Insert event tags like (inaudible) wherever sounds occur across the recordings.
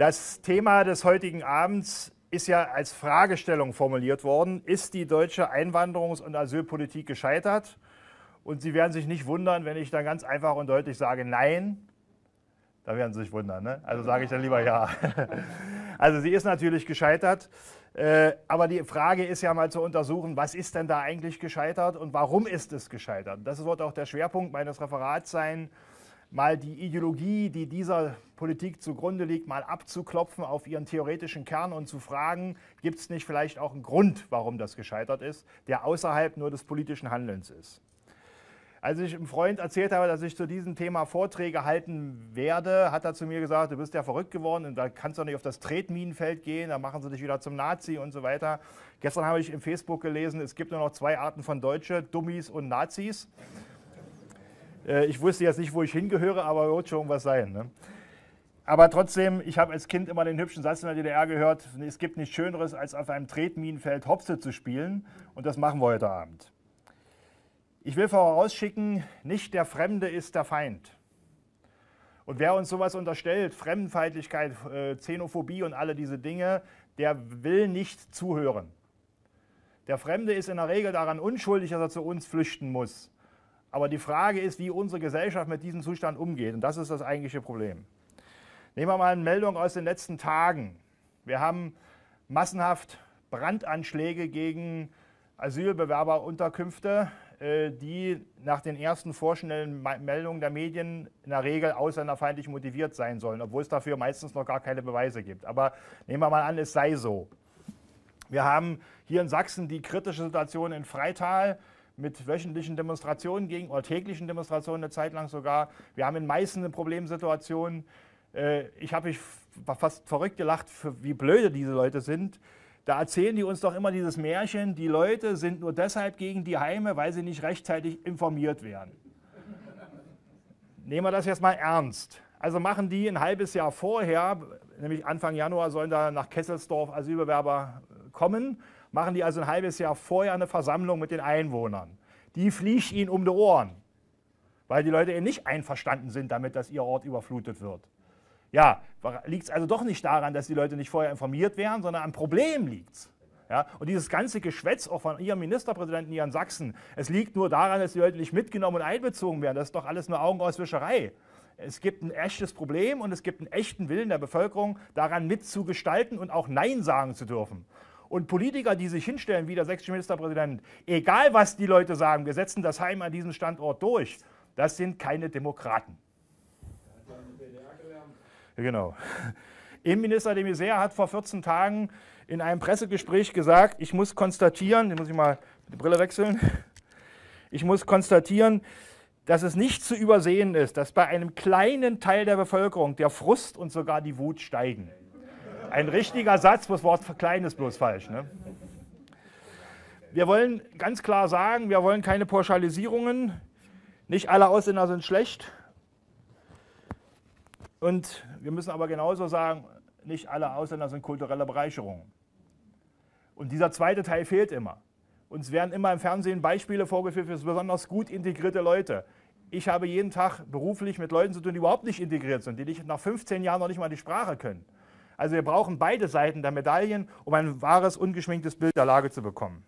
Das Thema des heutigen Abends ist ja als Fragestellung formuliert worden, ist die deutsche Einwanderungs- und Asylpolitik gescheitert? Und Sie werden sich nicht wundern, wenn ich dann ganz einfach und deutlich sage, nein. Da werden Sie sich wundern, ne? Also sage ich dann lieber ja. (laughs) Also sie ist natürlich gescheitert. Äh, aber die Frage ist ja mal zu untersuchen, was ist denn da eigentlich gescheitert und warum ist es gescheitert? Das wird auch der Schwerpunkt meines Referats sein mal die Ideologie, die dieser Politik zugrunde liegt, mal abzuklopfen auf ihren theoretischen Kern und zu fragen, gibt es nicht vielleicht auch einen Grund, warum das gescheitert ist, der außerhalb nur des politischen Handelns ist. Als ich einem Freund erzählt habe, dass ich zu diesem Thema Vorträge halten werde, hat er zu mir gesagt, du bist ja verrückt geworden und da kannst du nicht auf das Tretminenfeld gehen, da machen sie dich wieder zum Nazi und so weiter. Gestern habe ich im Facebook gelesen, es gibt nur noch zwei Arten von Deutsche, Dummies und Nazis. Äh, ich wusste jetzt nicht, wo ich hingehöre, aber wird schon was sein. Ne? Aber trotzdem, ich habe als Kind immer den hübschen Satz in der DDR gehört, es gibt nichts Schöneres, als auf einem Tretminenfeld Hopse zu spielen. Und das machen wir heute Abend. Ich will vorausschicken, nicht der Fremde ist der Feind. Und wer uns sowas unterstellt, Fremdenfeindlichkeit, äh, Xenophobie und alle diese Dinge, der will nicht zuhören. Der Fremde ist in der Regel daran unschuldig, dass er zu uns flüchten muss. Aber die Frage ist, wie unsere Gesellschaft mit diesem Zustand umgeht. Und das ist das eigentliche Problem. Nehmen wir mal eine Meldung aus den letzten Tagen. Wir haben massenhaft Brandanschläge gegen Asylbewerberunterkünfte, äh, die nach den ersten vorschnellen Meldungen der Medien in der Regel ausländerfeindlich motiviert sein sollen, obwohl es dafür meistens noch gar keine Beweise gibt. Aber nehmen wir mal an, es sei so. Wir haben hier in Sachsen die kritische Situation in Freital, mit wöchentlichen Demonstrationen gegen oder täglichen Demonstrationen eine Zeit lang sogar. Wir haben in Meißen eine Problemsituation. Äh, ich habe mich fast verrückt gelacht, wie blöde diese Leute sind. Da erzählen die uns doch immer dieses Märchen, die Leute sind nur deshalb gegen die Heime, weil sie nicht rechtzeitig informiert werden. Nehmen wir das jetzt mal ernst. Also machen die ein halbes Jahr vorher, nämlich Anfang Januar sollen da nach Kesselsdorf Asylbewerber kommen machen die also ein halbes Jahr vorher eine Versammlung mit den Einwohnern. Die fliegt ihnen um die Ohren, weil die Leute eben nicht einverstanden sind damit, dass ihr Ort überflutet wird. Ja, liegt es also doch nicht daran, dass die Leute nicht vorher informiert werden, sondern am Problem liegt es. Ja, und dieses ganze Geschwätz auch von Ihrem Ministerpräsidenten hier in Sachsen, es liegt nur daran, dass die Leute nicht mitgenommen und einbezogen werden. Das ist doch alles nur Augenauswischerei. Es gibt ein echtes Problem und es gibt einen echten Willen der Bevölkerung, daran mitzugestalten und auch Nein sagen zu dürfen. Und Politiker, die sich hinstellen, wie der sächsische Ministerpräsident, egal was die Leute sagen, wir setzen das Heim an diesem Standort durch, das sind keine Demokraten. Genau. (laughs) Innenminister de Maizière hat vor 14 Tagen in einem Pressegespräch gesagt, ich muss konstatieren, den muss ich mal mit der Brille wechseln, (laughs) ich muss konstatieren, dass es nicht zu übersehen ist, dass bei einem kleinen Teil der Bevölkerung der Frust und sogar die Wut steigen. Ein richtiger Satz, das Wort verkleiden ist bloß falsch. Ne? Wir wollen ganz klar sagen, wir wollen keine Pauschalisierungen. Nicht alle Ausländer sind schlecht. Und wir müssen aber genauso sagen, nicht alle Ausländer sind kulturelle Bereicherungen. Und dieser zweite Teil fehlt immer. Uns werden immer im Fernsehen Beispiele vorgeführt für besonders gut integrierte Leute. Ich habe jeden Tag beruflich mit Leuten zu tun, die überhaupt nicht integriert sind, die nach 15 Jahren noch nicht mal die Sprache können. Also wir brauchen beide Seiten der Medaillen, um ein wahres, ungeschminktes Bild der Lage zu bekommen.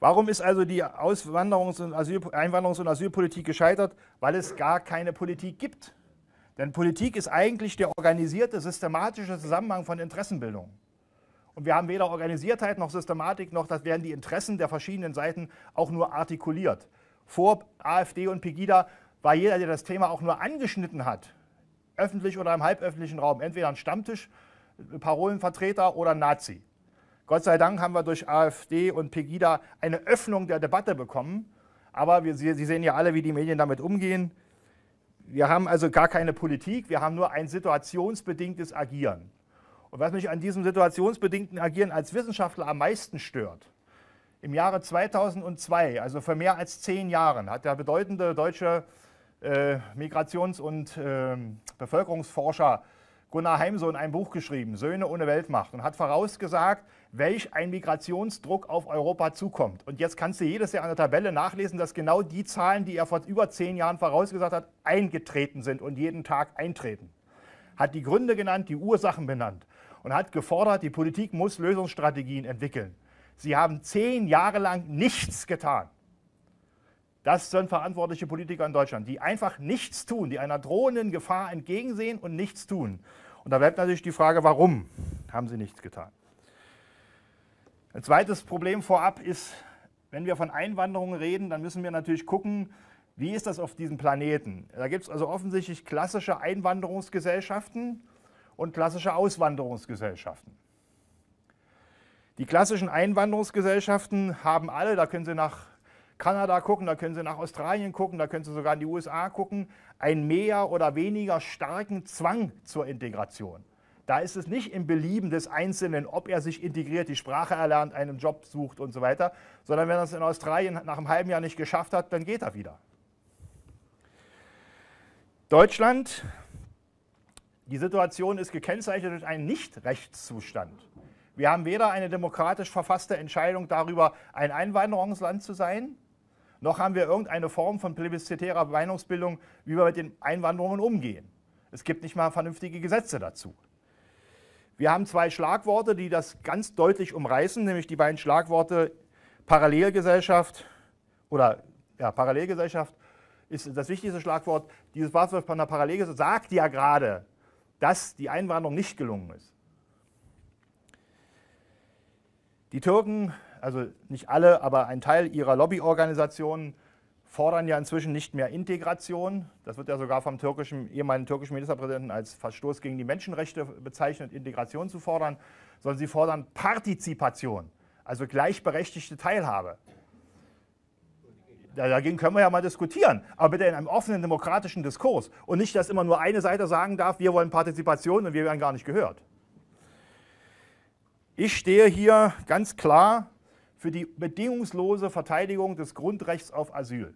Warum ist also die Auswanderungs- und Asyl Einwanderungs- und Asylpolitik gescheitert? Weil es gar keine Politik gibt. Denn Politik ist eigentlich der organisierte, systematische Zusammenhang von Interessenbildung. Und wir haben weder Organisiertheit noch Systematik, noch das werden die Interessen der verschiedenen Seiten auch nur artikuliert. Vor AfD und Pegida war jeder, der das Thema auch nur angeschnitten hat, öffentlich oder im halböffentlichen Raum. Entweder ein Stammtisch, äh, Parolenvertreter oder Nazi. Gott sei Dank haben wir durch AfD und Pegida eine Öffnung der Debatte bekommen. Aber wir, Sie sehen ja alle, wie die Medien damit umgehen. Wir haben also gar keine Politik, wir haben nur ein situationsbedingtes Agieren. Und was mich an diesem situationsbedingten Agieren als Wissenschaftler am meisten stört, im Jahre 2002, also vor mehr als zehn Jahren, hat der bedeutende deutsche äh, Migrations- und ähm, Bevölkerungsforscher Gunnar Heimsohn ein Buch geschrieben, Söhne ohne Weltmacht, und hat vorausgesagt, welch ein Migrationsdruck auf Europa zukommt. Und jetzt kannst du jedes Jahr an der Tabelle nachlesen, dass genau die Zahlen, die er vor über zehn Jahren vorausgesagt hat, eingetreten sind und jeden Tag eintreten. Hat die Gründe genannt, die Ursachen benannt und hat gefordert, die Politik muss Lösungsstrategien entwickeln. Sie haben zehn Jahre lang nichts getan. Das sind verantwortliche Politiker in Deutschland, die einfach nichts tun, die einer drohenden Gefahr entgegensehen und nichts tun. Und da bleibt natürlich die Frage, warum haben sie nichts getan? Ein zweites Problem vorab ist, wenn wir von Einwanderung reden, dann müssen wir natürlich gucken, wie ist das auf diesem Planeten? Da gibt es also offensichtlich klassische Einwanderungsgesellschaften und klassische Auswanderungsgesellschaften. Die klassischen Einwanderungsgesellschaften haben alle, da können Sie nach Kanada gucken, da können Sie nach Australien gucken, da können Sie sogar in die USA gucken, einen mehr oder weniger starken Zwang zur Integration. Da ist es nicht im Belieben des Einzelnen, ob er sich integriert, die Sprache erlernt, einen Job sucht und so weiter, sondern wenn er es in Australien nach einem halben Jahr nicht geschafft hat, dann geht er wieder. Deutschland, die Situation ist gekennzeichnet durch einen Nicht-Rechtszustand. Wir haben weder eine demokratisch verfasste Entscheidung darüber, ein Einwanderungsland zu sein, noch haben wir irgendeine Form von plebiszitärer Meinungsbildung, wie wir mit den Einwanderungen umgehen. Es gibt nicht mal vernünftige Gesetze dazu. Wir haben zwei Schlagworte, die das ganz deutlich umreißen, nämlich die beiden Schlagworte Parallelgesellschaft oder ja, Parallelgesellschaft ist das wichtigste Schlagwort. Dieses Buzzword von der Parallelgesellschaft sagt ja gerade, dass die Einwanderung nicht gelungen ist. Die Türken also nicht alle, aber ein Teil ihrer Lobbyorganisationen fordern ja inzwischen nicht mehr Integration. Das wird ja sogar vom türkischen, ehemaligen türkischen Ministerpräsidenten als Verstoß gegen die Menschenrechte bezeichnet, Integration zu fordern, sondern sie fordern Partizipation, also gleichberechtigte Teilhabe. Dagegen können wir ja mal diskutieren, aber bitte in einem offenen demokratischen Diskurs und nicht, dass immer nur eine Seite sagen darf, wir wollen Partizipation und wir werden gar nicht gehört. Ich stehe hier ganz klar für die bedingungslose Verteidigung des Grundrechts auf Asyl.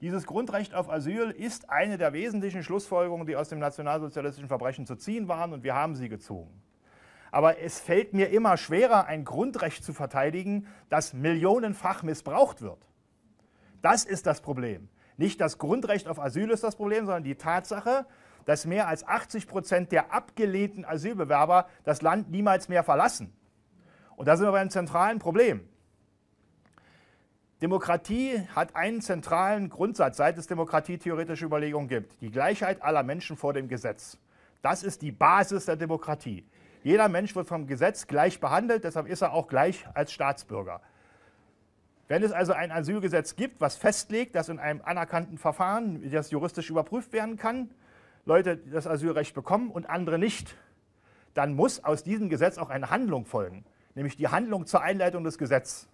Dieses Grundrecht auf Asyl ist eine der wesentlichen Schlussfolgerungen, die aus dem nationalsozialistischen Verbrechen zu ziehen waren, und wir haben sie gezogen. Aber es fällt mir immer schwerer, ein Grundrecht zu verteidigen, das millionenfach missbraucht wird. Das ist das Problem. Nicht das Grundrecht auf Asyl ist das Problem, sondern die Tatsache, dass mehr als 80 Prozent der abgelehnten Asylbewerber das Land niemals mehr verlassen. Und da sind wir bei einem zentralen Problem. Demokratie hat einen zentralen Grundsatz, seit es demokratietheoretische Überlegungen gibt. Die Gleichheit aller Menschen vor dem Gesetz. Das ist die Basis der Demokratie. Jeder Mensch wird vom Gesetz gleich behandelt, deshalb ist er auch gleich als Staatsbürger. Wenn es also ein Asylgesetz gibt, was festlegt, dass in einem anerkannten Verfahren, das juristisch überprüft werden kann, Leute das Asylrecht bekommen und andere nicht, dann muss aus diesem Gesetz auch eine Handlung folgen nämlich die Handlung zur Einleitung des Gesetzes.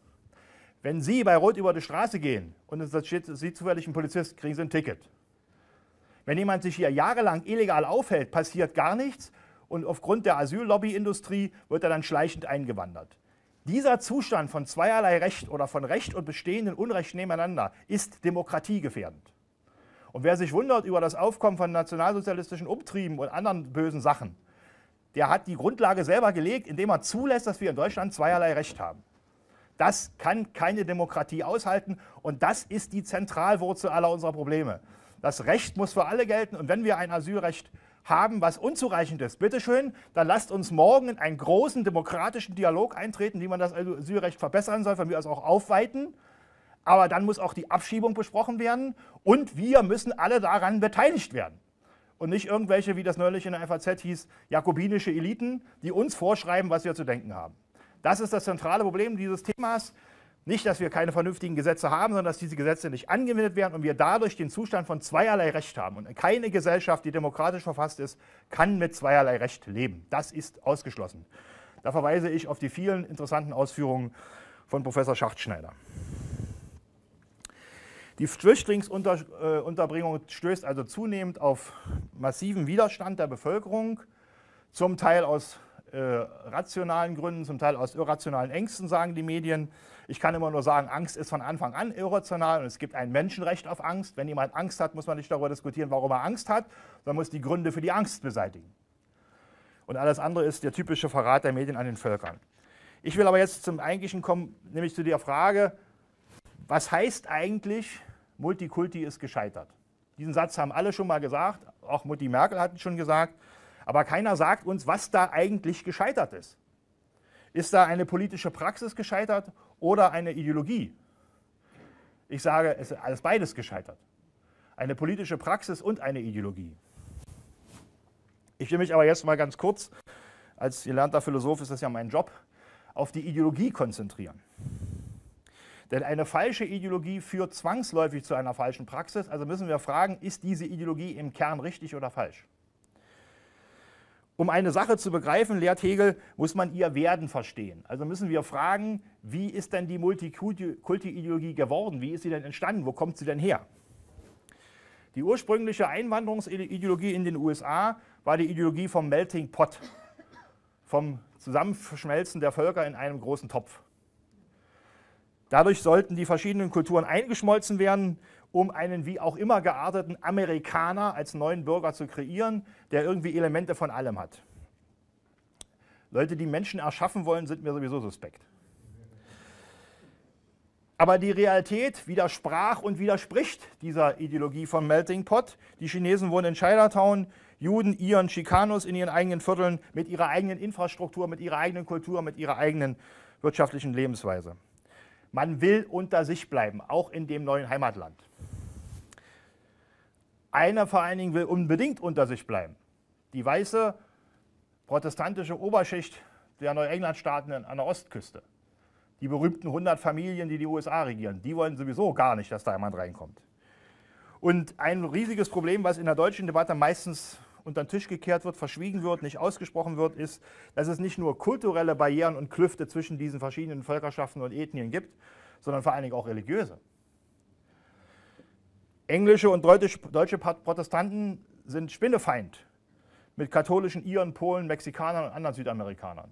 Wenn Sie bei Rot über die Straße gehen und es steht Sie zufällig ein Polizist, kriegen Sie ein Ticket. Wenn jemand sich hier jahrelang illegal aufhält, passiert gar nichts und aufgrund der Asyllobbyindustrie wird er dann schleichend eingewandert. Dieser Zustand von zweierlei Recht oder von Recht und bestehendem Unrecht nebeneinander ist demokratiegefährdend. Und wer sich wundert über das Aufkommen von nationalsozialistischen Umtrieben und anderen bösen Sachen, der hat die Grundlage selber gelegt, indem er zulässt, dass wir in Deutschland zweierlei Recht haben. Das kann keine Demokratie aushalten und das ist die Zentralwurzel aller unserer Probleme. Das Recht muss für alle gelten und wenn wir ein Asylrecht haben, was unzureichend ist, bitteschön, dann lasst uns morgen in einen großen demokratischen Dialog eintreten, wie man das Asylrecht verbessern soll, von mir aus auch aufweiten. Aber dann muss auch die Abschiebung besprochen werden und wir müssen alle daran beteiligt werden und nicht irgendwelche, wie das neulich in der FAZ hieß, jakobinische Eliten, die uns vorschreiben, was wir zu denken haben. Das ist das zentrale Problem dieses Themas. Nicht, dass wir keine vernünftigen Gesetze haben, sondern dass diese Gesetze nicht angewendet werden und wir dadurch den Zustand von zweierlei Recht haben. Und keine Gesellschaft, die demokratisch verfasst ist, kann mit zweierlei Recht leben. Das ist ausgeschlossen. Da verweise ich auf die vielen interessanten Ausführungen von Professor Schachtschneider. Die Flüchtlingsunterbringung stößt also zunehmend auf massiven Widerstand der Bevölkerung, zum Teil aus äh, rationalen Gründen, zum Teil aus irrationalen Ängsten, sagen die Medien. Ich kann immer nur sagen, Angst ist von Anfang an irrational und es gibt ein Menschenrecht auf Angst. Wenn jemand Angst hat, muss man nicht darüber diskutieren, warum er Angst hat, sondern muss die Gründe für die Angst beseitigen. Und alles andere ist der typische Verrat der Medien an den Völkern. Ich will aber jetzt zum Eigentlichen kommen, nämlich zu der Frage, was heißt eigentlich, Multikulti ist gescheitert? Diesen Satz haben alle schon mal gesagt, auch Mutti Merkel hat es schon gesagt, aber keiner sagt uns, was da eigentlich gescheitert ist. Ist da eine politische Praxis gescheitert oder eine Ideologie? Ich sage, es ist alles beides gescheitert. Eine politische Praxis und eine Ideologie. Ich will mich aber jetzt mal ganz kurz, als gelernter Philosoph ist das ja mein Job, auf die Ideologie konzentrieren. Denn eine falsche Ideologie führt zwangsläufig zu einer falschen Praxis. Also müssen wir fragen, ist diese Ideologie im Kern richtig oder falsch? Um eine Sache zu begreifen, lehrt Hegel, muss man ihr Werden verstehen. Also müssen wir fragen, wie ist denn die Multikulti-Ideologie geworden? Wie ist sie denn entstanden? Wo kommt sie denn her? Die ursprüngliche Einwanderungsideologie in den USA war die Ideologie vom Melting Pot, vom Zusammenschmelzen der Völker in einem großen Topf. Dadurch sollten die verschiedenen Kulturen eingeschmolzen werden, um einen wie auch immer gearteten Amerikaner als neuen Bürger zu kreieren, der irgendwie Elemente von allem hat. Leute, die Menschen erschaffen wollen, sind mir sowieso suspekt. Aber die Realität widersprach und widerspricht dieser Ideologie vom Melting Pot. Die Chinesen wohnen in Chinatown, Juden, Iren, Chicanos in ihren eigenen Vierteln, mit ihrer eigenen Infrastruktur, mit ihrer eigenen Kultur, mit ihrer eigenen wirtschaftlichen Lebensweise. Man will unter sich bleiben, auch in dem neuen Heimatland. Einer vor allen Dingen will unbedingt unter sich bleiben. Die weiße protestantische Oberschicht der Neuenglandstaaten an der Ostküste. Die berühmten 100 Familien, die die USA regieren, die wollen sowieso gar nicht, dass da jemand reinkommt. Und ein riesiges Problem, was in der deutschen Debatte meistens unter den Tisch gekehrt wird, verschwiegen wird, nicht ausgesprochen wird, ist, dass es nicht nur kulturelle Barrieren und Klüfte zwischen diesen verschiedenen Völkerschaften und Ethnien gibt, sondern vor allen Dingen auch religiöse. Englische und deutsche Protestanten sind Spinnefeind mit katholischen Iren, Polen, Mexikanern und anderen Südamerikanern.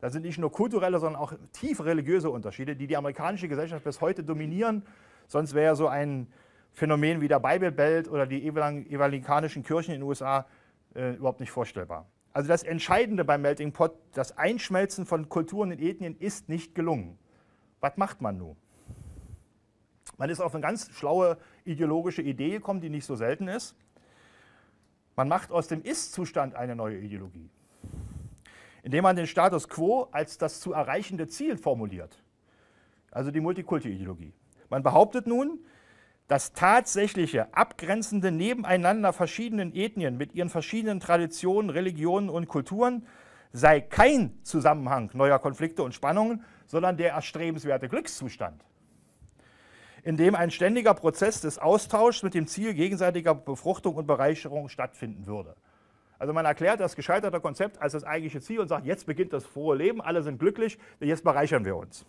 Da sind nicht nur kulturelle, sondern auch tief religiöse Unterschiede, die die amerikanische Gesellschaft bis heute dominieren. Sonst wäre so ein Phänomen wie der Bible Belt oder die evangelikanischen Kirchen in den USA äh, überhaupt nicht vorstellbar. Also das Entscheidende beim Melting Pot, das Einschmelzen von Kulturen und Ethnien ist nicht gelungen. Was macht man nun? Man ist auf eine ganz schlaue ideologische Idee gekommen, die nicht so selten ist. Man macht aus dem Ist-Zustand eine neue Ideologie, indem man den Status quo als das zu erreichende Ziel formuliert. Also die Multikulti-Ideologie. Man behauptet nun, das tatsächliche abgrenzende Nebeneinander verschiedenen Ethnien mit ihren verschiedenen Traditionen, Religionen und Kulturen sei kein Zusammenhang neuer Konflikte und Spannungen, sondern der erstrebenswerte Glückszustand, in dem ein ständiger Prozess des Austauschs mit dem Ziel gegenseitiger Befruchtung und Bereicherung stattfinden würde. Also man erklärt das gescheiterte Konzept als das eigentliche Ziel und sagt, jetzt beginnt das frohe Leben, alle sind glücklich, jetzt bereichern wir uns.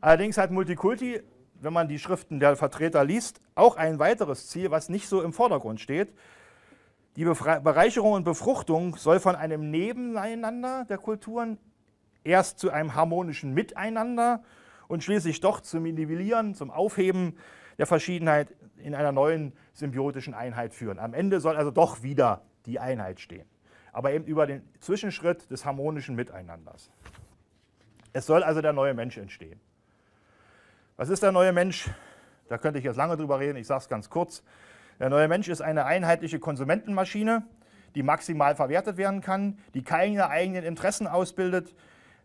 Allerdings hat Multikulti wenn man die Schriften der Vertreter liest, auch ein weiteres Ziel, was nicht so im Vordergrund steht. Die Bereicherung und Befruchtung soll von einem Nebeneinander der Kulturen erst zu einem harmonischen Miteinander und schließlich doch zum Nivellieren, zum Aufheben der Verschiedenheit in einer neuen symbiotischen Einheit führen. Am Ende soll also doch wieder die Einheit stehen, aber eben über den Zwischenschritt des harmonischen Miteinanders. Es soll also der neue Mensch entstehen. Was ist der neue Mensch? Da könnte ich jetzt lange drüber reden, ich sage es ganz kurz. Der neue Mensch ist eine einheitliche Konsumentenmaschine, die maximal verwertet werden kann, die keine eigenen Interessen ausbildet,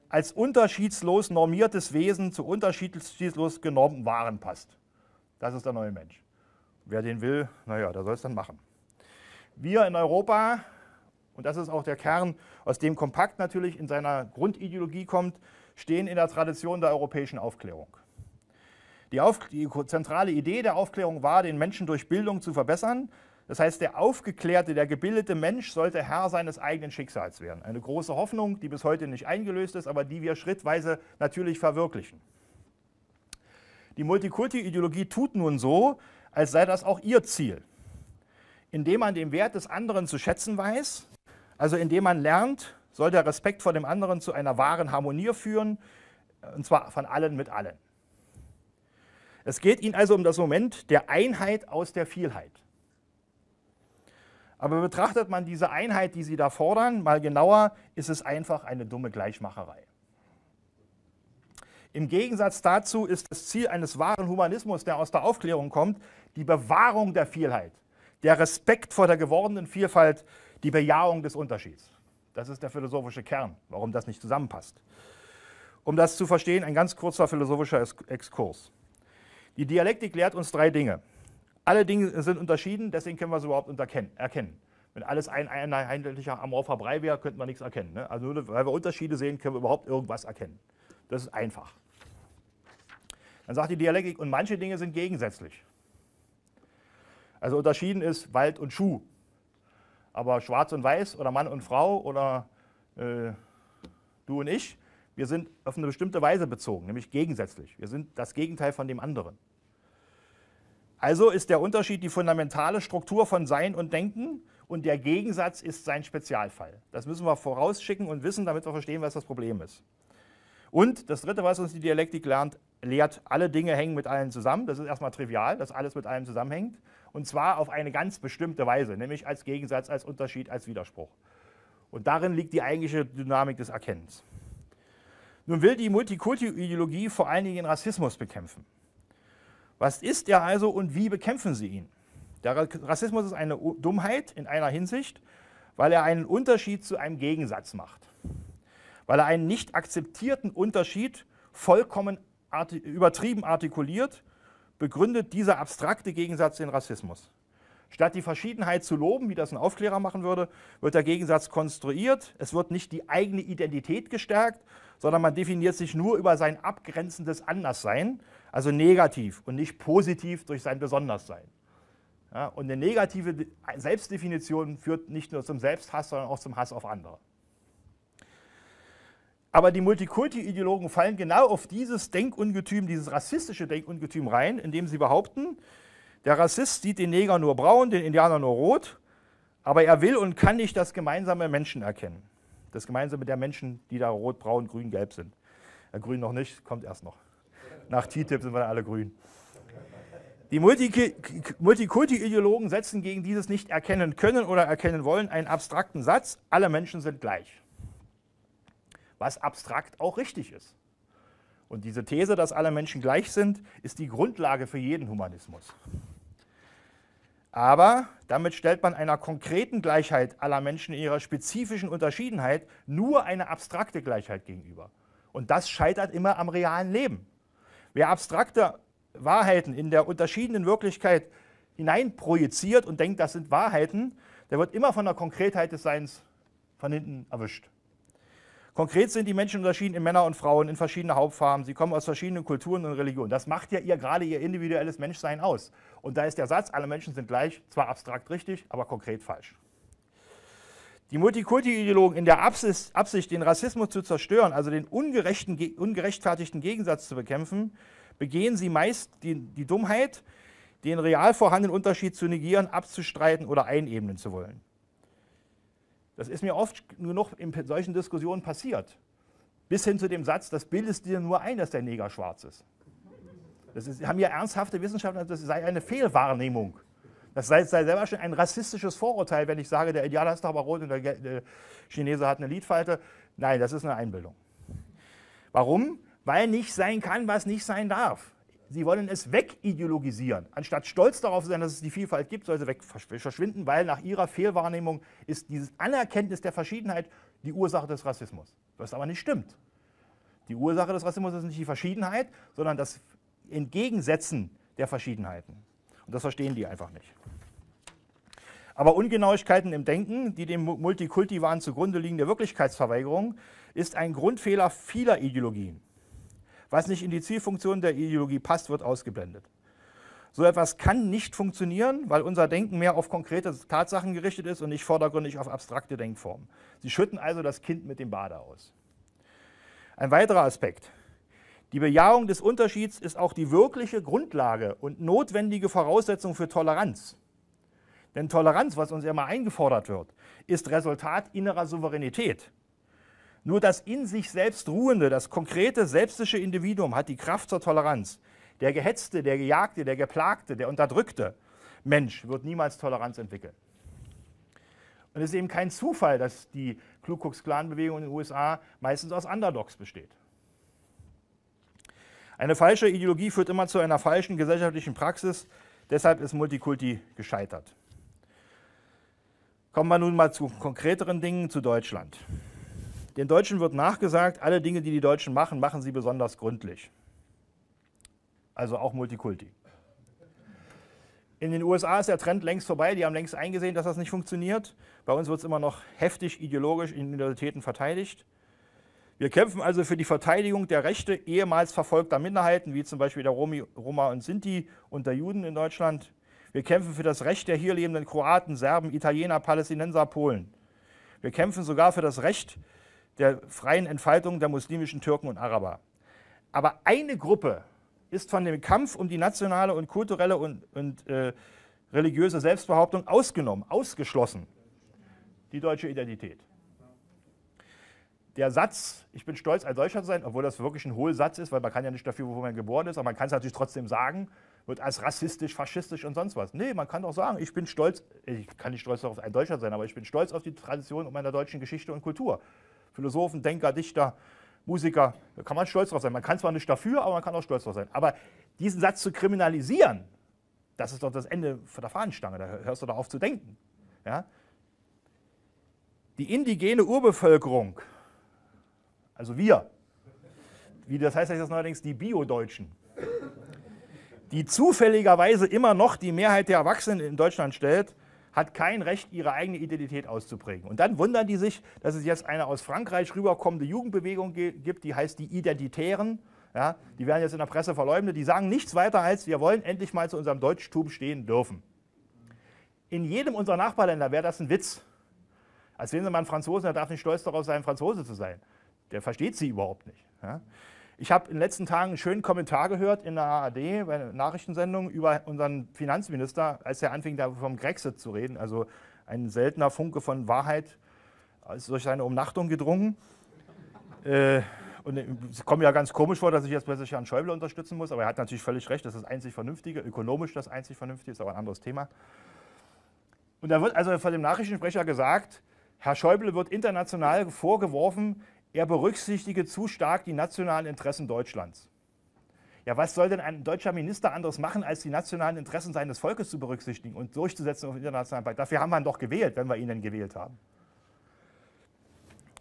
als unterschiedslos normiertes Wesen zu unterschiedslos genormten Waren passt. Das ist der neue Mensch. Wer den will, naja, der soll es dann machen. Wir in Europa, und das ist auch der Kern, aus dem Kompakt natürlich in seiner Grundideologie kommt, stehen in der Tradition der europäischen Aufklärung. Die, die, zentrale Idee der Aufklärung war, den Menschen durch Bildung zu verbessern. Das heißt, der aufgeklärte, der gebildete Mensch sollte Herr seines eigenen Schicksals werden. Eine große Hoffnung, die bis heute nicht eingelöst ist, aber die wir schrittweise natürlich verwirklichen. Die Multikulti-Ideologie tut nun so, als sei das auch ihr Ziel. Indem man den Wert des anderen zu schätzen weiß, also indem man lernt, soll der Respekt vor dem anderen zu einer wahren Harmonie führen, und zwar von allen mit allen. Es geht ihnen also um das Moment der Einheit aus der Vielheit. Aber betrachtet man diese Einheit, die sie da fordern, mal genauer, ist es einfach eine dumme Gleichmacherei. Im Gegensatz dazu ist das Ziel eines wahren Humanismus, der aus der Aufklärung kommt, die Bewahrung der Vielheit, der Respekt vor der gewordenen Vielfalt, die Bejahung des Unterschieds. Das ist der philosophische Kern, warum das nicht zusammenpasst. Um das zu verstehen, ein ganz kurzer philosophischer Exkurs. Die Dialektik lehrt uns drei Dinge. Alle Dinge sind unterschieden, deswegen können wir sie überhaupt erkennen. Wenn alles ein, ein einheitlicher amorpher Brei wäre, könnte man nichts erkennen. Ne? Also weil wir Unterschiede sehen, können wir überhaupt irgendwas erkennen. Das ist einfach. Dann sagt die Dialektik, und manche Dinge sind gegensätzlich. Also unterschieden ist Wald und Schuh. Aber schwarz und weiß oder Mann und Frau oder äh, du und ich, wir sind auf eine bestimmte Weise bezogen, nämlich gegensätzlich. Wir sind das Gegenteil von dem anderen. Also ist der Unterschied die fundamentale Struktur von Sein und Denken und der Gegensatz ist sein Spezialfall. Das müssen wir vorausschicken und wissen, damit wir verstehen, was das Problem ist. Und das Dritte, was uns die Dialektik lernt, lehrt, alle Dinge hängen mit allen zusammen. Das ist erstmal trivial, dass alles mit allem zusammenhängt. Und zwar auf eine ganz bestimmte Weise, nämlich als Gegensatz, als Unterschied, als Widerspruch. Und darin liegt die eigentliche Dynamik des Erkennens. Nun will die Multikulti-Ideologie vor allen Dingen Rassismus bekämpfen. Was ist er also und wie bekämpfen sie ihn? Der Rassismus ist eine Dummheit in einer Hinsicht, weil er einen Unterschied zu einem Gegensatz macht. Weil er einen nicht akzeptierten Unterschied vollkommen arti übertrieben artikuliert, begründet dieser abstrakte Gegensatz den Rassismus. Statt die Verschiedenheit zu loben, wie das ein Aufklärer machen würde, wird der Gegensatz konstruiert. Es wird nicht die eigene Identität gestärkt, sondern man definiert sich nur über sein abgrenzendes Anderssein, also negativ und nicht positiv durch sein Besonderssein. Ja, und eine negative Selbstdefinition führt nicht nur zum Selbsthass, sondern auch zum Hass auf andere. Aber die Multikulti-Ideologen fallen genau auf dieses Denkungetüm, dieses rassistische Denkungetüm rein, indem sie behaupten, der Rassist sieht den Neger nur braun, den Indianer nur rot, aber er will und kann nicht das gemeinsame Menschen erkennen. Das gemeinsame der Menschen, die da rot, braun, grün, gelb sind. Ja, äh, grün noch nicht, kommt erst noch. Nach TTIP sind wir dann alle grün. Die Multikulti-Ideologen setzen gegen dieses nicht erkennen können oder erkennen wollen einen abstrakten Satz, alle Menschen sind gleich. Was abstrakt auch richtig ist. Und diese These, dass alle Menschen gleich sind, ist die Grundlage für jeden Humanismus. Aber damit stellt man einer konkreten Gleichheit aller Menschen in ihrer spezifischen Unterschiedenheit nur eine abstrakte Gleichheit gegenüber. Und das scheitert immer am realen Leben. Wer abstrakte Wahrheiten in der unterschiedenen Wirklichkeit hineinprojiziert und denkt, das sind Wahrheiten, der wird immer von der Konkretheit des Seins von hinten erwischt. Konkret sind die Menschen unterschieden in Männer und Frauen, in verschiedenen Hauptfarben. Sie kommen aus verschiedenen Kulturen und Religionen. Das macht ja ihr gerade ihr individuelles Menschsein aus. Und da ist der Satz, alle Menschen sind gleich, zwar abstrakt richtig, aber konkret falsch. Die Multikulti-Ideologen in der Absicht, den Rassismus zu zerstören, also den ungerechtfertigten Gegensatz zu bekämpfen, begehen sie meist die, die Dummheit, den real vorhandenen Unterschied zu negieren, abzustreiten oder einebnen zu wollen. Das ist mir oft nur noch in solchen Diskussionen passiert. Bis hin zu dem Satz, das bildest du dir nur ein, dass der Neger schwarz ist. Das ist, haben ja ernsthafte Wissenschaftler, das sei eine Fehlwahrnehmung. Das sei, sei, selber schon ein rassistisches Vorurteil, wenn ich sage, der Indianer ist aber rot und der, der Chinese hat eine Lidfalte. Nein, das ist eine Einbildung. Warum? Weil nicht sein kann, was nicht sein darf. Sie wollen es wegideologisieren. Anstatt stolz darauf zu sein, dass es die Vielfalt gibt, soll sie weg verschwinden, weil nach ihrer Fehlwahrnehmung ist dieses Anerkenntnis der Verschiedenheit die Ursache des Rassismus. Was aber nicht stimmt. Die Ursache des Rassismus ist nicht die Verschiedenheit, sondern das Entgegensetzen der Verschiedenheiten. Und das verstehen die einfach nicht. Aber Ungenauigkeiten im Denken, die dem Multikulti-Wahn zugrunde liegende Wirklichkeitsverweigerung, ist ein Grundfehler vieler Ideologien. Was nicht in die Zielfunktion der Ideologie passt, wird ausgeblendet. So etwas kann nicht funktionieren, weil unser Denken mehr auf konkrete Tatsachen gerichtet ist und nicht vordergründig auf abstrakte Denkformen. Sie schütten also das Kind mit dem Bade aus. Ein weiterer Aspekt die Bejahung des Unterschieds ist auch die wirkliche Grundlage und notwendige Voraussetzung für Toleranz. Denn Toleranz, was uns ja immer eingefordert wird, ist Resultat innerer Souveränität. Nur das in sich selbst ruhende, das konkrete, selbstische Individuum hat die Kraft zur Toleranz. Der Gehetzte, der Gejagte, der Geplagte, der Unterdrückte Mensch wird niemals Toleranz entwickeln. Und es ist eben kein Zufall, dass die Ku Klux-Klan-Bewegung in den USA meistens aus Underdogs besteht. Eine falsche Ideologie führt immer zu einer falschen gesellschaftlichen Praxis, deshalb ist Multikulti gescheitert. Kommen wir nun mal zu konkreteren Dingen, zu Deutschland. Den Deutschen wird nachgesagt, alle Dinge, die die Deutschen machen, machen sie besonders gründlich. Also auch Multikulti. In den USA ist der Trend längst vorbei. Die haben längst eingesehen, dass das nicht funktioniert. Bei uns wird es immer noch heftig ideologisch in Universitäten verteidigt. Wir kämpfen also für die Verteidigung der Rechte ehemals verfolgter Minderheiten, wie zum Beispiel der Romi, Roma und Sinti und der Juden in Deutschland. Wir kämpfen für das Recht der hier lebenden Kroaten, Serben, Italiener, Palästinenser, Polen. Wir kämpfen sogar für das Recht der freien Entfaltung der muslimischen Türken und Araber. Aber eine Gruppe ist von dem Kampf um die nationale und kulturelle und, und äh, religiöse Selbstbehauptung ausgenommen, ausgeschlossen. Die deutsche Identität der Satz, ich bin stolz, ein Deutscher zu sein, obwohl das wirklich ein Hohlsatz ist, weil man kann ja nicht dafür, wo man geboren ist, aber man kann es natürlich trotzdem sagen, wird als rassistisch, faschistisch und sonst was. Nee, man kann doch sagen, ich bin stolz, ich kann nicht stolz darauf, ein Deutscher zu sein, aber ich bin stolz auf die Tradition meiner deutschen Geschichte und Kultur. Philosophen, Denker, Dichter, Musiker, da kann man stolz drauf sein. Man kann zwar nicht dafür, aber man kann auch stolz drauf sein. Aber diesen Satz zu kriminalisieren, das ist doch das Ende von der Fahnenstange, da hörst du doch auf zu denken. Ja? Die indigene Urbevölkerung also wir. Wie das heißt, heißt das neuerdings die Bio-Deutschen, die zufälligerweise immer noch die Mehrheit der Erwachsenen in Deutschland stellt, hat kein Recht, ihre eigene Identität auszuprägen. Und dann wundern die sich, dass es jetzt eine aus Frankreich rüberkommende Jugendbewegung gibt, die heißt die Identitären. Ja, die werden jetzt in der Presse verleumdet. Die sagen nichts weiter als, wir wollen endlich mal zu unserem Deutschtum stehen dürfen. In jedem unserer Nachbarländer wäre das ein Witz. Als wären sie mal ein Franzosen, der darf nicht stolz darauf sein, Franzose zu sein der versteht sie überhaupt nicht. Ja? Ich habe in den letzten Tagen einen schönen Kommentar gehört in der ARD, bei einer Nachrichtensendung, über unseren Finanzminister, als er anfing, da vom Grexit zu reden. Also ein seltener Funke von Wahrheit ist durch seine Umnachtung gedrungen. Äh, und äh, es kommt mir ja ganz komisch vor, dass ich jetzt plötzlich Herrn Schäuble unterstützen muss, aber er hat natürlich völlig recht, das ist das einzig Vernünftige, ökonomisch das einzig Vernünftige, ist aber ein anderes Thema. Und da wird also von dem Nachrichtensprecher gesagt, Herr Schäuble wird international vorgeworfen, er berücksichtige zu stark die nationalen Interessen Deutschlands. Ja, was soll denn ein deutscher Minister anderes machen, als die nationalen Interessen seines Volkes zu berücksichtigen und durchzusetzen auf internationalen Parteien? Dafür haben wir ihn doch gewählt, wenn wir ihn denn gewählt haben.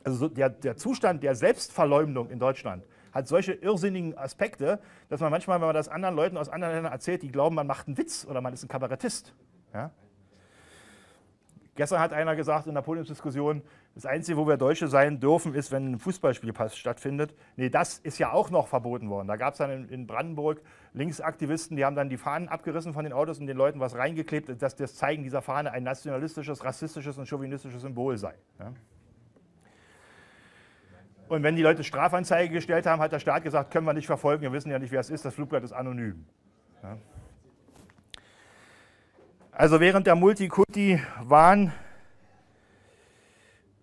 Also der, der Zustand der Selbstverleumdung in Deutschland hat solche irrsinnigen Aspekte, dass man manchmal, wenn man das anderen Leuten aus anderen Ländern erzählt, die glauben, man macht einen Witz oder man ist ein Kabarettist. Ja? Gestern hat einer gesagt in der Podiumsdiskussion, das Einzige, wo wir Deutsche sein dürfen, ist, wenn ein Fußballspielpass stattfindet. Nee, das ist ja auch noch verboten worden. Da gab es dann in Brandenburg Linksaktivisten, die haben dann die Fahnen abgerissen von den Autos und den Leuten was reingeklebt, dass das Zeigen dieser Fahne ein nationalistisches, rassistisches und chauvinistisches Symbol sei. Ja? Und wenn die Leute Strafanzeige gestellt haben, hat der Staat gesagt, können wir nicht verfolgen, wir wissen ja nicht, wer es ist, das Flugblatt ist anonym. Ja? Also während der Multikulti-Wahn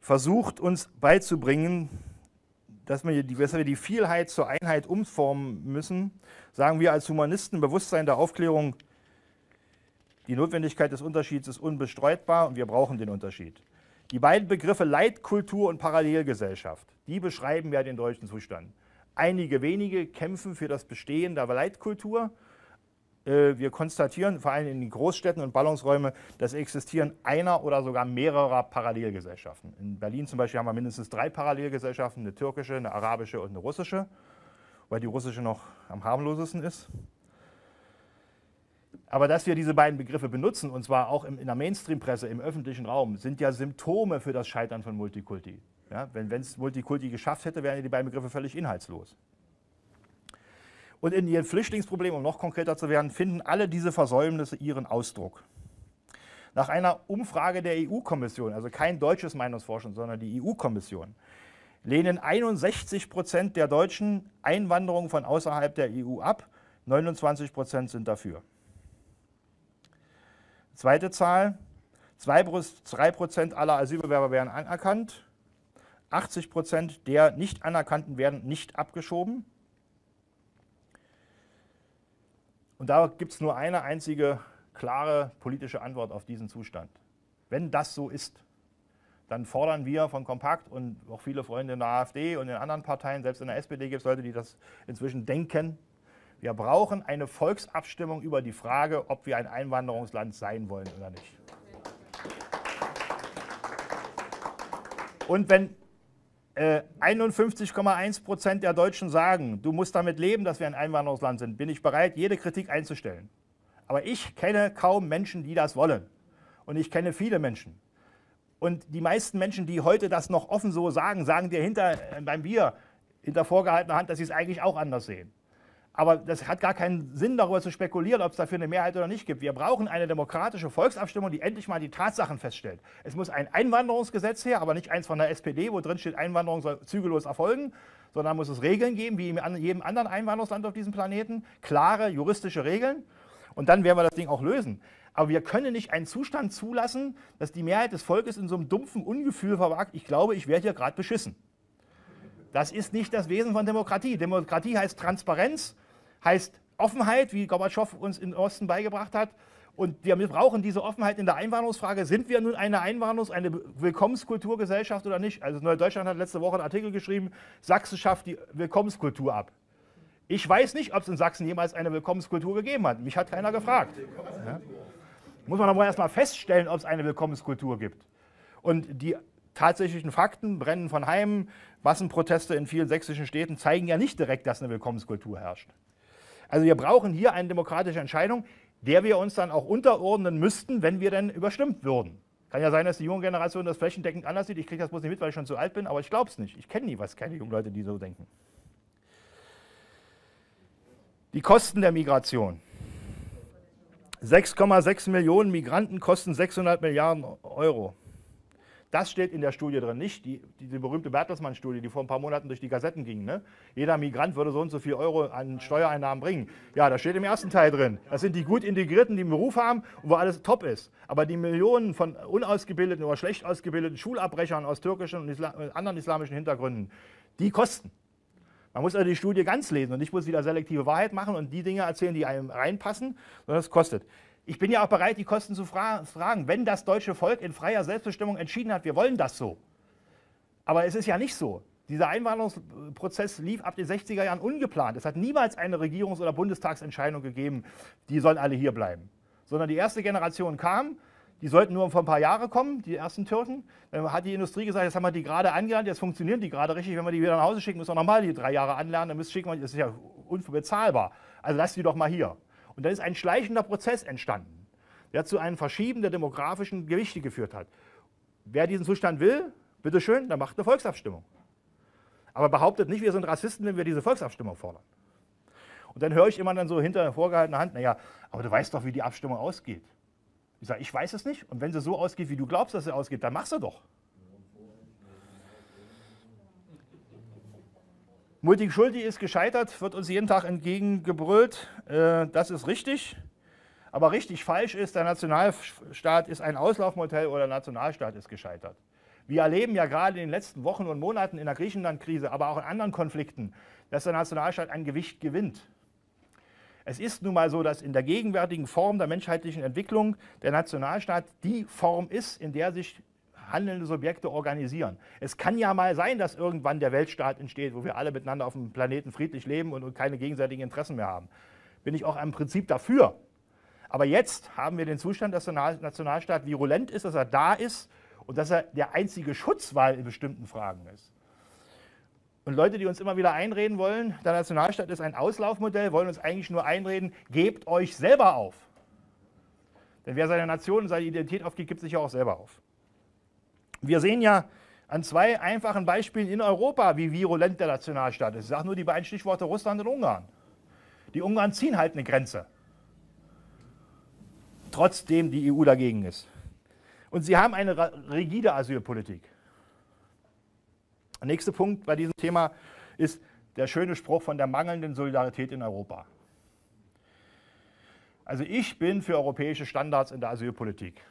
versucht uns beizubringen, dass wir, die, dass wir die Vielheit zur Einheit umformen müssen, sagen wir als Humanisten, Bewusstsein der Aufklärung, die Notwendigkeit des Unterschieds ist unbestreitbar und wir brauchen den Unterschied. Die beiden Begriffe Leitkultur und Parallelgesellschaft, die beschreiben ja den deutschen Zustand. Einige wenige kämpfen für das Bestehen der Leitkultur äh, wir konstatieren, vor allem in den Großstädten und Ballungsräumen, das Existieren einer oder sogar mehrerer Parallelgesellschaften. In Berlin zum Beispiel haben wir mindestens drei Parallelgesellschaften, eine türkische, eine arabische und eine russische, weil die russische noch am harmlosesten ist. Aber dass wir diese beiden Begriffe benutzen, und zwar auch in der Mainstream-Presse, im öffentlichen Raum, sind ja Symptome für das Scheitern von Multikulti. Ja, wenn es Multikulti geschafft hätte, wären die beiden Begriffe völlig inhaltslos. Und in ihren Flüchtlingsproblemen, um noch konkreter zu werden, finden alle diese Versäumnisse ihren Ausdruck. Nach einer Umfrage der EU-Kommission, also kein deutsches Meinungsforschung, sondern die EU-Kommission, lehnen 61 Prozent der Deutschen Einwanderung von außerhalb der EU ab, 29 Prozent sind dafür. Zweite Zahl, 2 Prozent aller Asylbewerber werden anerkannt, 80 Prozent der nicht anerkannten werden nicht abgeschoben, Und da gibt es nur eine einzige klare politische Antwort auf diesen Zustand. Wenn das so ist, dann fordern wir von Kompakt und auch viele Freunde in der AfD und in anderen Parteien, selbst in der SPD gibt es Leute, die das inzwischen denken. Wir brauchen eine Volksabstimmung über die Frage, ob wir ein Einwanderungsland sein wollen oder nicht. Und wenn 51,1 äh, Prozent der Deutschen sagen, du musst damit leben, dass wir ein Einwanderungsland sind, bin ich bereit, jede Kritik einzustellen. Aber ich kenne kaum Menschen, die das wollen. Und ich kenne viele Menschen. Und die meisten Menschen, die heute das noch offen so sagen, sagen dir hinter, äh, beim Bier hinter vorgehaltener Hand, dass sie es eigentlich auch anders sehen. Aber das hat gar keinen Sinn, darüber zu spekulieren, ob es dafür eine Mehrheit oder nicht gibt. Wir brauchen eine demokratische Volksabstimmung, die endlich mal die Tatsachen feststellt. Es muss ein Einwanderungsgesetz her, aber nicht eins von der SPD, wo drin steht, Einwanderung soll zügellos erfolgen, sondern muss es Regeln geben, wie in jedem anderen Einwanderungsland auf diesem Planeten. Klare juristische Regeln. Und dann werden wir das Ding auch lösen. Aber wir können nicht einen Zustand zulassen, dass die Mehrheit des Volkes in so einem dumpfen Ungefühl verwagt, ich glaube, ich werde hier gerade beschissen. Das ist nicht das Wesen von Demokratie. Demokratie heißt Transparenz heißt Offenheit, wie Gorbatschow uns im Osten beigebracht hat. Und wir brauchen diese Offenheit in der Einwanderungsfrage. Sind wir nun eine Einwanderungs-, eine Willkommenskulturgesellschaft oder nicht? Also Neudeutschland hat letzte Woche einen Artikel geschrieben, Sachsen schafft die Willkommenskultur ab. Ich weiß nicht, ob es in Sachsen jemals eine Willkommenskultur gegeben hat. Mich hat keiner gefragt. Ja? Muss man aber erstmal feststellen, ob es eine Willkommenskultur gibt. Und die tatsächlichen Fakten, Brennen von Heimen, Massenproteste in vielen sächsischen Städten, zeigen ja nicht direkt, dass eine Willkommenskultur herrscht. Also wir brauchen hier eine demokratische Entscheidung, der wir uns dann auch unterordnen müssten, wenn wir denn überstimmt würden. Kann ja sein, dass die junge Generation das flächendeckend anders sieht. Ich kriege das bloß nicht mit, weil ich schon zu alt bin, aber ich glaube es nicht. Ich kenne nie was, keine jungen Leute, die so denken. Die Kosten der Migration. 6,6 Millionen Migranten kosten 600 Milliarden Euro. Das steht in der Studie drin, nicht die, die berühmte Bertelsmann-Studie, die vor ein paar Monaten durch die Gazetten ging. Ne? Jeder Migrant würde so und so viel Euro an Steuereinnahmen bringen. Ja, das steht im ersten Teil drin. Das sind die gut integrierten, die einen Beruf haben und wo alles top ist. Aber die Millionen von unausgebildeten oder schlecht ausgebildeten Schulabbrechern aus türkischen und Isla äh, anderen islamischen Hintergründen, die kosten. Man muss also die Studie ganz lesen und nicht bloß wieder selektive Wahrheit machen und die Dinge erzählen, die einem reinpassen, sondern das kostet. Ich bin ja auch bereit, die Kosten zu fra fragen, wenn das deutsche Volk in freier Selbstbestimmung entschieden hat, wir wollen das so. Aber es ist ja nicht so. Dieser Einwanderungsprozess lief ab den 60er Jahren ungeplant. Es hat niemals eine Regierungs- oder Bundestagsentscheidung gegeben, die sollen alle hier bleiben. Sondern die erste Generation kam, die sollten nur vor ein paar Jahre kommen, die ersten Türken. Dann hat die Industrie gesagt, jetzt haben wir die gerade angelernt, jetzt funktionieren die gerade richtig. Wenn wir die wieder nach Hause schicken, müssen wir nochmal die drei Jahre anlernen, dann müssen schicken das ist ja unbezahlbar. Also lasst die doch mal hier. Und da ist ein schleichender Prozess entstanden, der zu einem Verschieben der demografischen Gewichte geführt hat. Wer diesen Zustand will, bitteschön, dann macht eine Volksabstimmung. Aber behauptet nicht, wir sind Rassisten, wenn wir diese Volksabstimmung fordern. Und dann höre ich immer dann so hinter vorgehaltener Hand, naja, aber du weißt doch, wie die Abstimmung ausgeht. Ich sage, ich weiß es nicht. Und wenn sie so ausgeht, wie du glaubst, dass sie ausgeht, dann machst du doch. Multig Schulti ist gescheitert, wird uns jeden Tag entgegengebrüllt. Äh, das ist richtig. Aber richtig falsch ist, der Nationalstaat ist ein Auslaufmodell oder der Nationalstaat ist gescheitert. Wir erleben ja gerade in den letzten Wochen und Monaten in der Griechenland-Krise, aber auch in anderen Konflikten, dass der Nationalstaat an Gewicht gewinnt. Es ist nun mal so, dass in der gegenwärtigen Form der menschheitlichen Entwicklung der Nationalstaat die Form ist, in der sich handelnde Subjekte organisieren. Es kann ja mal sein, dass irgendwann der Weltstaat entsteht, wo wir alle miteinander auf dem Planeten friedlich leben und, keine gegenseitigen Interessen mehr haben. Bin ich auch im Prinzip dafür. Aber jetzt haben wir den Zustand, dass der Nationalstaat virulent ist, dass er da ist und dass er der einzige Schutzwahl in bestimmten Fragen ist. Und Leute, die uns immer wieder einreden wollen, der Nationalstaat ist ein Auslaufmodell, wollen uns eigentlich nur einreden, gebt euch selber auf. Denn wer seine Nation und seine Identität aufgibt, gibt sich ja auch selber auf. Wir sehen ja an zwei einfachen Beispielen in Europa, wie virulent der Nationalstaat ist. Ich sage nur die beiden Stichworte Russland und Ungarn. Die Ungarn ziehen halt eine Grenze, trotzdem die EU dagegen ist. Und sie haben eine rigide Asylpolitik. Nächster Punkt bei diesem Thema ist der schöne Spruch von der mangelnden Solidarität in Europa. Also ich bin für europäische Standards in der Asylpolitik.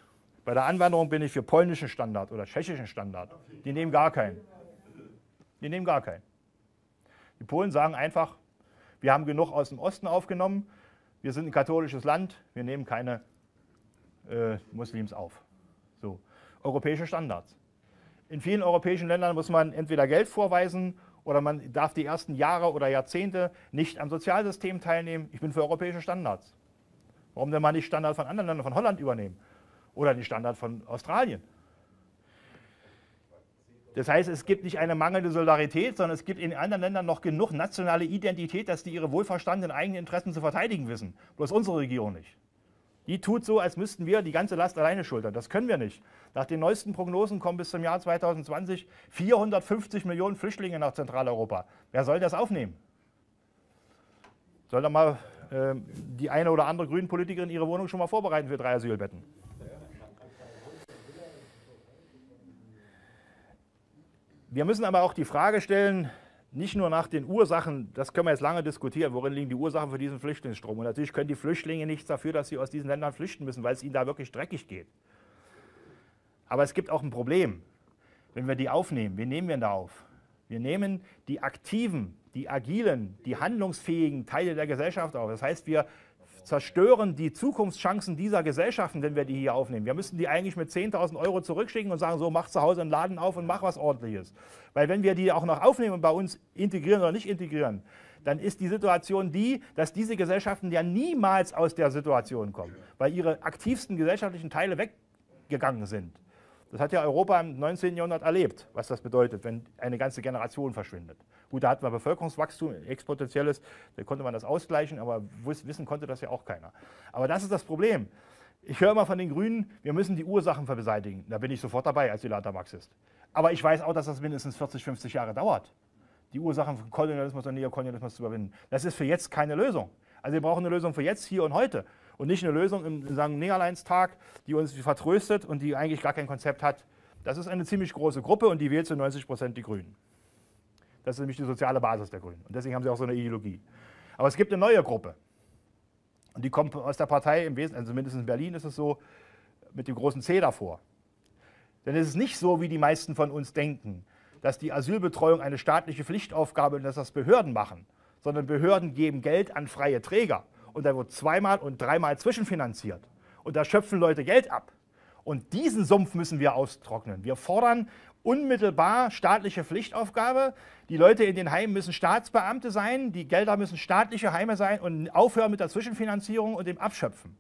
Bei der Anwanderung bin ich für polnischen Standard oder tschechischen Standard. Die nehmen gar keinen. Die nehmen gar keinen. Die Polen sagen einfach, wir haben genug aus dem Osten aufgenommen, wir sind ein katholisches Land, wir nehmen keine äh, Muslims auf. So. Europäische Standards. In vielen europäischen Ländern muss man entweder Geld vorweisen oder man darf die ersten Jahre oder Jahrzehnte nicht am Sozialsystem teilnehmen. Ich bin für europäische Standards. Warum denn mal nicht Standards von anderen Ländern, von Holland übernehmen? oder den Standard von Australien. Das heißt, es gibt nicht eine mangelnde Solidarität, sondern es gibt in anderen Ländern noch genug nationale Identität, dass die ihre wohlverstandenen eigenen Interessen zu verteidigen wissen. Bloß unsere Regierung nicht. Die tut so, als müssten wir die ganze Last alleine schultern. Das können wir nicht. Nach den neuesten Prognosen kommen bis zum Jahr 2020 450 Millionen Flüchtlinge nach Zentraleuropa. Wer soll das aufnehmen? Soll da mal äh, die eine oder andere Grünen Politikerin ihre Wohnung schon mal vorbereiten für drei Asylbetten? Wir müssen aber auch die Frage stellen, nicht nur nach den Ursachen, das können wir jetzt lange diskutieren, worin liegen die Ursachen für diesen Flüchtlingsstrom. Und natürlich können die Flüchtlinge nichts dafür, dass sie aus diesen Ländern flüchten müssen, weil es ihnen da wirklich dreckig geht. Aber es gibt auch ein Problem, wenn wir die aufnehmen. Wen nehmen wir denn da auf? Wir nehmen die aktiven, die agilen, die handlungsfähigen Teile der Gesellschaft auf. Das heißt, wir zerstören die Zukunftschancen dieser Gesellschaften, wenn wir die hier aufnehmen. Wir müssten die eigentlich mit 10.000 Euro zurückschicken und sagen, so mach zu Hause einen Laden auf und mach was ordentliches. Weil wenn wir die auch noch aufnehmen und bei uns integrieren oder nicht integrieren, dann ist die Situation die, dass diese Gesellschaften ja niemals aus der Situation kommen, weil ihre aktivsten gesellschaftlichen Teile weggegangen sind. Das hat ja Europa im 19. Jahrhundert erlebt, was das bedeutet, wenn eine ganze Generation verschwindet. Gut, da hatten wir Bevölkerungswachstum, exponentielles, da konnte man das ausgleichen, aber wissen konnte das ja auch keiner. Aber das ist das Problem. Ich höre immer von den Grünen, wir müssen die Ursachen beseitigen. Da bin ich sofort dabei als Ilater-Marxist. Aber ich weiß auch, dass das mindestens 40, 50 Jahre dauert, die Ursachen von Kolonialismus und Neokolonialismus zu überwinden. Das ist für jetzt keine Lösung. Also wir brauchen eine Lösung für jetzt, hier und heute. Und nicht eine Lösung im St. Negerleins-Tag, die uns vertröstet und die eigentlich gar kein Konzept hat. Das ist eine ziemlich große Gruppe und die wählt zu 90 Prozent die Grünen. Das ist nämlich die soziale Basis der Grünen. Und deswegen haben sie auch so eine Ideologie. Aber es gibt eine neue Gruppe. Und die kommt aus der Partei im Wesentlichen, also mindestens in Berlin ist es so, mit dem großen C davor. Denn es ist nicht so, wie die meisten von uns denken, dass die Asylbetreuung eine staatliche Pflichtaufgabe ist und dass das Behörden machen, sondern Behörden geben Geld an freie Träger. Und da wird zweimal und dreimal zwischenfinanziert. Und da schöpfen Leute Geld ab. Und diesen Sumpf müssen wir austrocknen. Wir fordern, unmittelbar staatliche Pflichtaufgabe. Die Leute in den Heimen müssen Staatsbeamte sein, die Gelder müssen staatliche Heime sein und aufhören mit der Zwischenfinanzierung und dem Abschöpfen.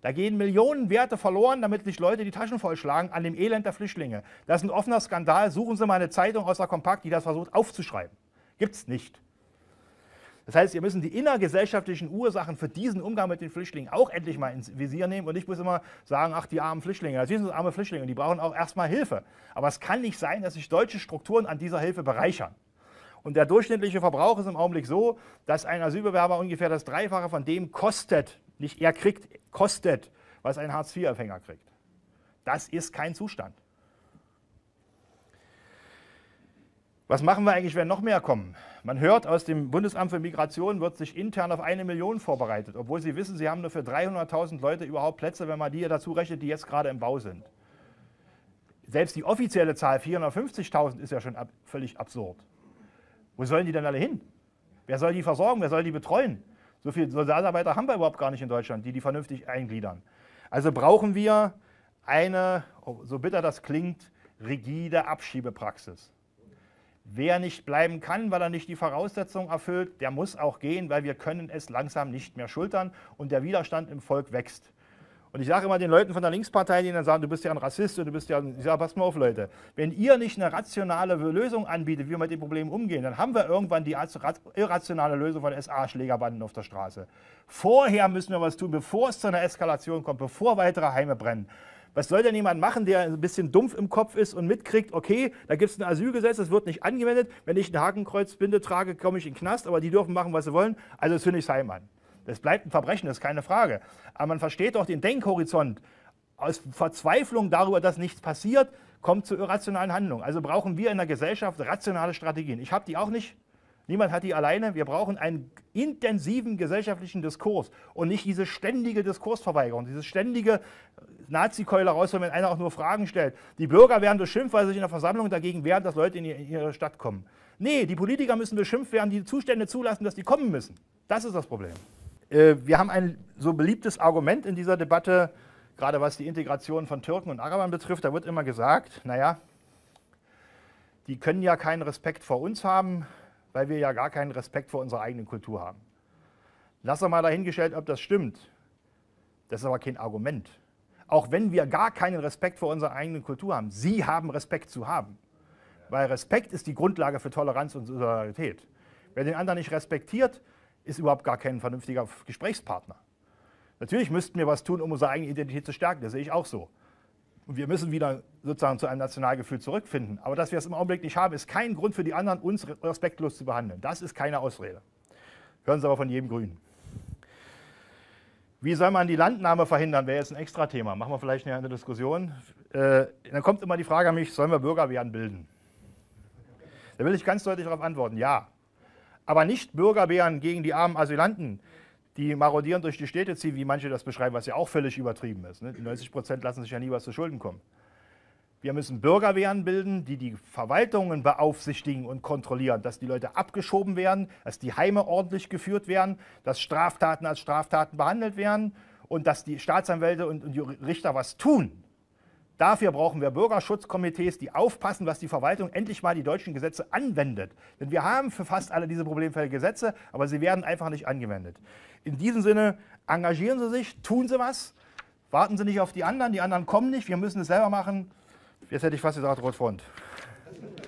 Da gehen Millionen Werte verloren, damit sich Leute die Taschen vollschlagen an dem Elend der Flüchtlinge. Das ist ein offener Skandal. Suchen Sie mal eine Zeitung aus der Kompakt, die das versucht aufzuschreiben. Gibt's nicht. Das heißt, wir müssen die innergesellschaftlichen Ursachen für diesen Umgang mit den Flüchtlingen auch endlich mal ins Visier nehmen und ich muss immer sagen, ach, die armen Flüchtlinge, das sind arme Flüchtlinge und die brauchen auch erstmal Hilfe. Aber es kann nicht sein, dass sich deutsche Strukturen an dieser Hilfe bereichern. Und der durchschnittliche Verbrauch ist im Augenblick so, dass ein Asylbewerber ungefähr das Dreifache von dem kostet, nicht er kriegt, kostet, was ein Hartz-IV-Empfänger kriegt. Das ist kein Zustand. Was machen wir eigentlich, wenn noch mehr kommen? Man hört, aus dem Bundesamt für Migration wird sich intern auf eine Million vorbereitet, obwohl sie wissen, sie haben nur für 300.000 Leute überhaupt Plätze, wenn man die dazu rechnet, die jetzt gerade im Bau sind. Selbst die offizielle Zahl 450.000 ist ja schon ab, völlig absurd. Wo sollen die denn alle hin? Wer soll die versorgen? Wer soll die betreuen? So viele Sozialarbeiter haben wir überhaupt gar nicht in Deutschland, die die vernünftig eingliedern. Also brauchen wir eine, oh, so bitter das klingt, rigide Abschiebepraxis. Wer nicht bleiben kann, weil er nicht die Voraussetzungen erfüllt, der muss auch gehen, weil wir können es langsam nicht mehr schultern und der Widerstand im Volk wächst. Und ich sage immer den Leuten von der Linkspartei, die dann sagen, du bist ja ein Rassist und du bist ja ein... Ich sage, pass mal auf, Leute. Wenn ihr nicht eine rationale Lösung anbietet, wie wir mit dem Problem umgehen, dann haben wir irgendwann die irrationale Lösung von SA-Schlägerbanden auf der Straße. Vorher müssen wir was tun, bevor es zu einer Eskalation kommt, bevor weitere Heime brennen. Was soll denn jemand machen, der ein bisschen dumpf im Kopf ist und mitkriegt, okay, da gibt es ein Asylgesetz, das wird nicht angewendet. Wenn ich ein Hakenkreuzbinde trage, komme ich in den Knast, aber die dürfen machen, was sie wollen. Also das finde ich heim an. Das bleibt ein Verbrechen, das ist keine Frage. Aber man versteht doch den Denkhorizont. Aus Verzweiflung darüber, dass nichts passiert, kommt zu irrationalen Handlungen. Also brauchen wir in der Gesellschaft rationale Strategien. Ich habe die auch nicht, Niemand hat die alleine. Wir brauchen einen intensiven gesellschaftlichen Diskurs und nicht diese ständige Diskursverweigerung, dieses ständige Nazi-Keule raus, wenn einer auch nur Fragen stellt. Die Bürger werden beschimpft, weil sie sich in der Versammlung dagegen wehren, dass Leute in ihre Stadt kommen. Nee, die Politiker müssen beschimpft werden, die Zustände zulassen, dass die kommen müssen. Das ist das Problem. Äh, wir haben ein so beliebtes Argument in dieser Debatte, gerade was die Integration von Türken und Arabern betrifft, da wird immer gesagt, naja, die können ja keinen Respekt vor uns haben, weil wir ja gar keinen Respekt vor unserer eigenen Kultur haben. Lass doch mal dahingestellt, ob das stimmt. Das ist aber kein Argument. Auch wenn wir gar keinen Respekt vor unserer eigenen Kultur haben, sie haben Respekt zu haben. Weil Respekt ist die Grundlage für Toleranz und Solidarität. Wer den anderen nicht respektiert, ist überhaupt gar kein vernünftiger Gesprächspartner. Natürlich müssten wir was tun, um unsere eigene Identität zu stärken, das sehe ich auch so. Und wir müssen wieder sozusagen zu einem Nationalgefühl zurückfinden. Aber dass wir es im Augenblick nicht haben, ist kein Grund für die anderen, uns respektlos zu behandeln. Das ist keine Ausrede. Hören Sie aber von jedem Grünen. Wie soll man die Landnahme verhindern, wäre jetzt ein extra Thema. Machen wir vielleicht eine Diskussion. Äh, dann kommt immer die Frage an mich, sollen wir Bürgerwehren bilden? Da will ich ganz deutlich darauf antworten, ja. Aber nicht Bürgerwehren gegen die armen Asylanten, die marodieren durch die Städte ziehen, wie manche das beschreiben, was ja auch völlig übertrieben ist. Ne? Die 90 Prozent lassen sich ja nie was zu Schulden kommen. Wir müssen Bürgerwehren bilden, die die Verwaltungen beaufsichtigen und kontrollieren, dass die Leute abgeschoben werden, dass die Heime ordentlich geführt werden, dass Straftaten als Straftaten behandelt werden und dass die Staatsanwälte und, und die Richter was tun. Dafür brauchen wir Bürgerschutzkomitees, die aufpassen, was die Verwaltung endlich mal die deutschen Gesetze anwendet. Denn wir haben für fast alle diese Problemfälle Gesetze, aber sie werden einfach nicht angewendet. In diesem Sinne, engagieren Sie sich, tun Sie was, warten Sie nicht auf die anderen, die anderen kommen nicht, wir müssen es selber machen. Jetzt hätte ich fast gesagt, Rotfront. Front.